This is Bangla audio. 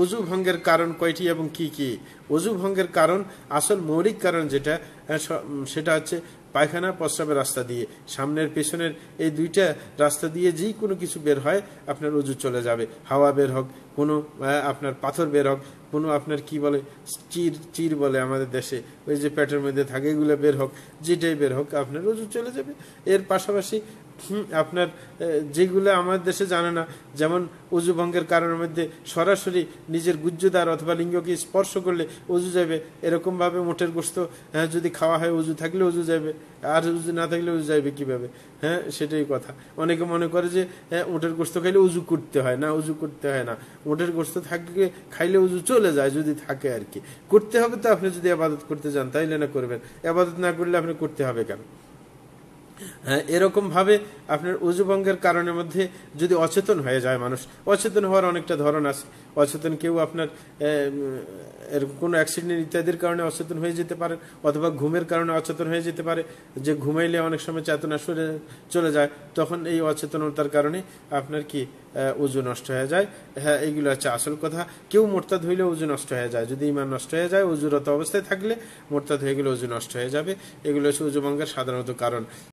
অজু ভঙ্গের কারণ কয়টি এবং কি কি অজু ভঙ্গের কারণ আসল মৌলিক কারণ যেটা সেটা হচ্ছে পায়খানা প্রস্রাবের রাস্তা দিয়ে সামনের পেছনের এই দুইটা রাস্তা দিয়ে যেই কোনো কিছু বের হয় আপনার উজু চলে যাবে হাওয়া বের হোক কোনো আপনার পাথর বের হোক কোনো আপনার কি বলে চির চির বলে আমাদের দেশে ওই যে পেটের মধ্যে থাকে এগুলো বের হোক যেটাই বের হোক আপনার উজু চলে যাবে এর পাশাপাশি আপনার যেগুলো আমাদের দেশে জানে না যেমন উজু ভঙ্গের কারণের মধ্যে সরাসরি নিজের গুজ্জুদার অথবা লিঙ্গকে স্পর্শ করলে উজু যাবে এরকমভাবে মোটের গোস্ত যদি খাওয়া হয় উজু থাকলে উজু যাবে আর যদি না থাকলে উজু যাইবে কিভাবে হ্যাঁ সেটাই কথা অনেকে মনে করে যে হ্যাঁ উটের গোস্ত খাইলে উজু করতে হয় না উজু করতে হয় না উটের গোস্ত থাকলে খাইলে উজু চলে যায় যদি থাকে আর কি করতে হবে তো আপনি যদি আবাদত করতে যান তাইলে না করবেন আবাদত না করলে আপনি করতে হবে কেন হ্যাঁ এরকমভাবে আপনার উজুবঙ্গের কারণের মধ্যে যদি অচেতন হয়ে যায় মানুষ অচেতন হওয়ার অনেকটা ধরন আছে অচেতন কেউ আপনার কোনো অ্যাক্সিডেন্ট ইত্যাদির কারণে অচেতন হয়ে যেতে পারে অথবা ঘুমের কারণে অচেতন হয়ে যেতে পারে যে ঘুমাইলে অনেক সময় চেতনা সরে চলে যায় তখন এই অচেতনতার কারণে আপনার কি উজু নষ্ট হয়ে যায় হ্যাঁ এইগুলো হচ্ছে আসল কথা কেউ মোরতাদ হইলে উজু নষ্ট হয়ে যায় যদি ইমান নষ্ট হয়ে যায় উজুরত অবস্থায় থাকলে মোরতাদ হয়ে গেলে উজু নষ্ট হয়ে যাবে এগুলো হচ্ছে উজুবঙ্গের সাধারণত কারণ